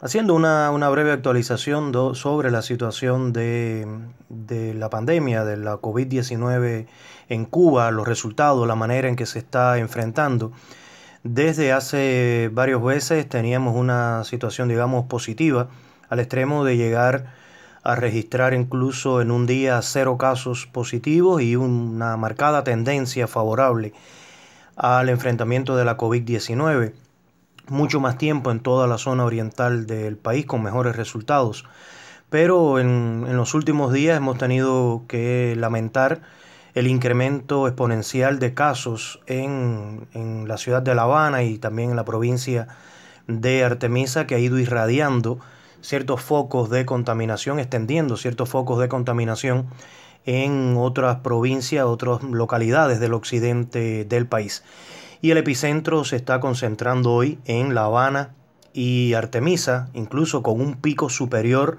Haciendo una, breve actualización sobre la situación de, de, la pandemia, de la COVID-19 en Cuba, los resultados, la manera en que se está enfrentando. Desde hace varios meses teníamos una situación, digamos, positiva, al extremo de llegar a registrar incluso en un día cero casos positivos y una marcada tendencia favorable al enfrentamiento de la COVID-19 mucho más tiempo en toda la zona oriental del país con mejores resultados. Pero en, los últimos días hemos tenido que lamentar el incremento exponencial de casos en, en, la ciudad de La Habana y también en la provincia de Artemisa, que ha ido irradiando ciertos focos de contaminación, extendiendo ciertos focos de contaminación en otras provincias, otras localidades del occidente del país y el epicentro se está concentrando hoy en La Habana y Artemisa, incluso con un pico superior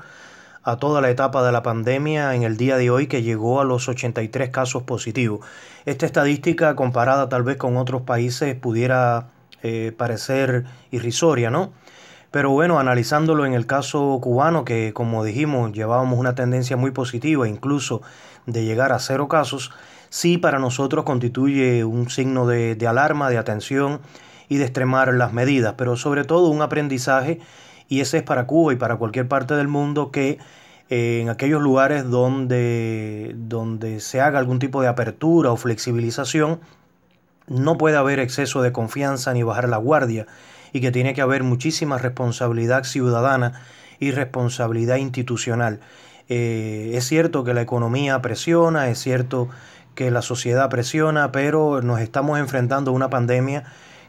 a toda la etapa de la pandemia en el día de hoy que llegó a los 83 casos positivos. Esta estadística comparada tal vez con otros países pudiera eh, parecer irrisoria, ¿no? Pero bueno, analizándolo en el caso cubano, que como dijimos llevábamos una tendencia muy positiva, incluso de llegar a cero casos, sí para nosotros constituye un signo de, alarma, de atención y de extremar las medidas, pero sobre todo un aprendizaje, y ese es para Cuba y para cualquier parte del mundo que eh, en aquellos lugares donde, donde se haga algún tipo de apertura o flexibilización, no puede haber exceso de confianza ni bajar la guardia y que tiene que haber muchísima responsabilidad ciudadana y responsabilidad institucional. Eh, es cierto que la economía presiona, es cierto que la sociedad presiona, pero nos estamos enfrentando a una pandemia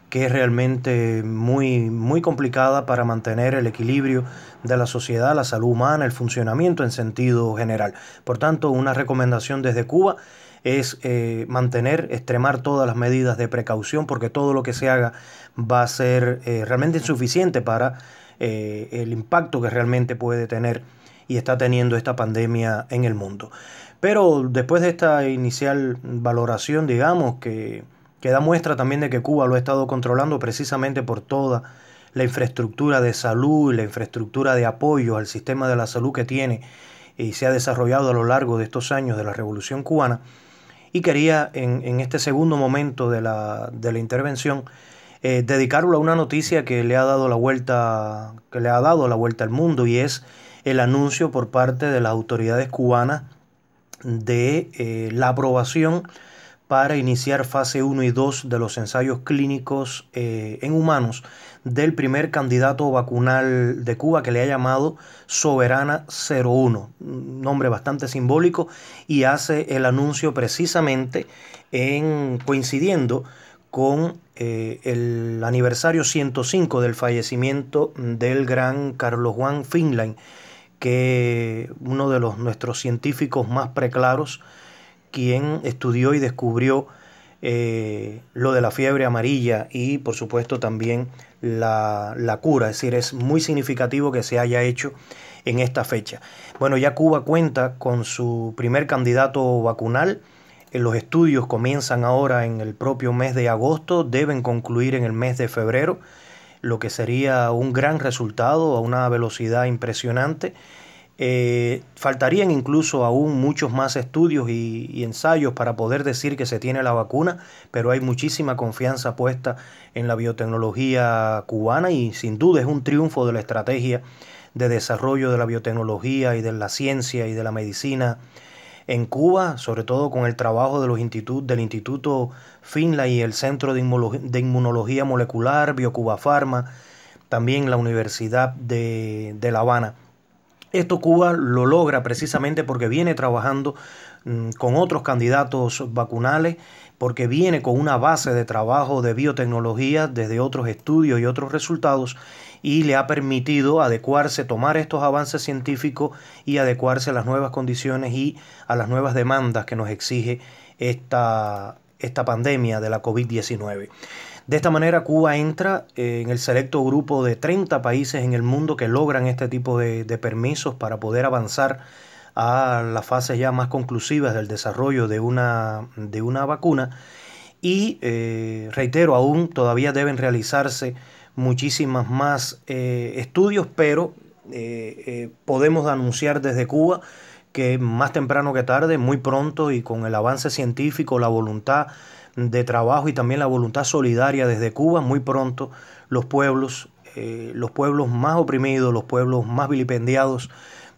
que es realmente muy, muy complicada para mantener el equilibrio de la sociedad, la salud humana, el funcionamiento en sentido general. Por tanto, una recomendación desde Cuba es eh, mantener, extremar todas las medidas de precaución porque todo lo que se haga va a ser eh, realmente insuficiente para eh, el impacto que realmente puede tener y está teniendo esta pandemia en el mundo. Pero después de esta inicial valoración, digamos, que, que da muestra también de que Cuba lo ha estado controlando precisamente por toda la infraestructura de salud, y la infraestructura de apoyo al sistema de la salud que tiene y se ha desarrollado a lo largo de estos años de la Revolución cubana. Y quería en, este segundo momento de la, de la intervención eh, dedicarlo a una noticia que le ha dado la vuelta, que le ha dado la vuelta al mundo y es el anuncio por parte de las autoridades cubanas de eh, la aprobación para iniciar fase 1 y 2 de los ensayos clínicos eh, en humanos del primer candidato vacunal de Cuba que le ha llamado Soberana 01, nombre bastante simbólico y hace el anuncio precisamente en coincidiendo con eh, el aniversario 105 del fallecimiento del gran Carlos Juan Finlay que uno de los, nuestros científicos más preclaros, quien estudió y descubrió eh, lo de la fiebre amarilla y por supuesto también la, la, cura. Es decir, es muy significativo que se haya hecho en esta fecha. Bueno, ya Cuba cuenta con su primer candidato vacunal. Eh, los estudios comienzan ahora en el propio mes de agosto, deben concluir en el mes de febrero lo que sería un gran resultado a una velocidad impresionante. Eh, faltarían incluso aún muchos más estudios y, y, ensayos para poder decir que se tiene la vacuna, pero hay muchísima confianza puesta en la biotecnología cubana y sin duda es un triunfo de la estrategia de desarrollo de la biotecnología y de la ciencia y de la medicina en Cuba, sobre todo con el trabajo de los institutos, del Instituto Finlay y el Centro de, Inmunología Molecular, Biocuba Pharma, también la Universidad de, de La Habana. Esto Cuba lo logra precisamente porque viene trabajando Mm, con otros candidatos vacunales porque viene con una base de trabajo de biotecnología desde otros estudios y otros resultados y le ha permitido adecuarse, tomar estos avances científicos y adecuarse a las nuevas condiciones y a las nuevas demandas que nos exige esta, esta pandemia de la COVID-19. De esta manera, Cuba entra eh, en el selecto grupo de 30 países en el mundo que logran este tipo de permisos para poder avanzar a las fases ya más conclusivas del desarrollo de una, de una vacuna. Y eh, reitero, aún todavía deben realizarse muchísimas más eh, estudios, pero eh, podemos anunciar desde Cuba que más temprano que tarde, muy pronto y con el avance científico, la voluntad de trabajo y también la voluntad solidaria desde Cuba, muy pronto los pueblos, los pueblos más oprimidos, los pueblos más vilipendiados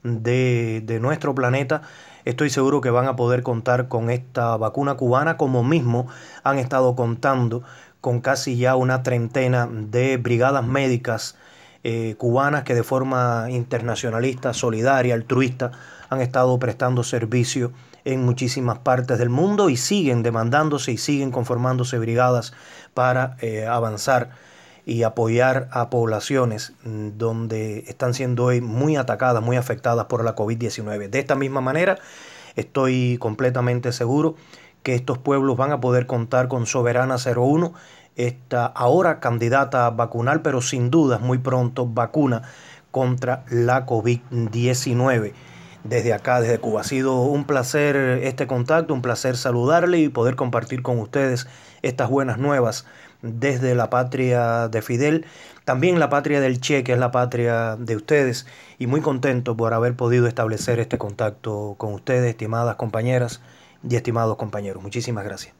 de, nuestro planeta, estoy seguro que van a poder contar con esta vacuna cubana como mismo han estado contando con casi ya una treintena de brigadas médicas eh, cubanas que de forma internacionalista, solidaria, altruista, han estado prestando servicio en muchísimas partes del mundo y siguen demandándose y siguen conformándose brigadas para eh, avanzar y apoyar a poblaciones donde están siendo hoy muy atacadas, muy afectadas por la COVID-19. De esta misma manera, estoy completamente seguro que estos pueblos van a poder contar con Soberana 01, esta ahora candidata a vacunar, pero sin dudas muy pronto vacuna contra la COVID-19 desde acá, desde Cuba. Ha sido un placer este contacto, un placer saludarle y poder compartir con ustedes estas buenas nuevas desde la patria de Fidel, también la patria del Che, que es la patria de ustedes, y muy contento por haber podido establecer este contacto con ustedes, estimadas compañeras y estimados compañeros. Muchísimas gracias.